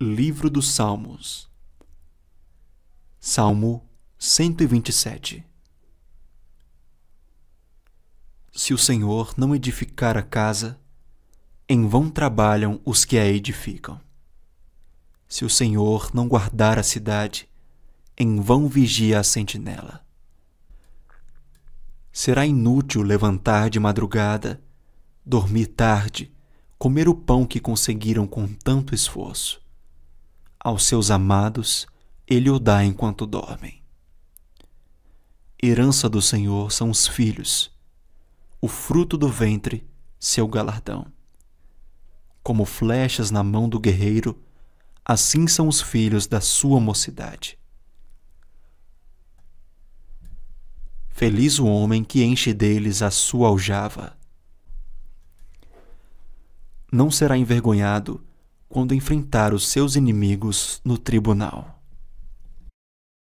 Livro dos Salmos, Salmo 127 Se o Senhor não edificar a casa, em vão trabalham os que a edificam. Se o Senhor não guardar a cidade, em vão vigia a sentinela. Será inútil levantar de madrugada, dormir tarde, comer o pão que conseguiram com tanto esforço aos seus amados ele o dá enquanto dormem. Herança do Senhor são os filhos, o fruto do ventre, seu galardão. Como flechas na mão do guerreiro, assim são os filhos da sua mocidade. Feliz o homem que enche deles a sua aljava. Não será envergonhado quando enfrentar os seus inimigos no tribunal.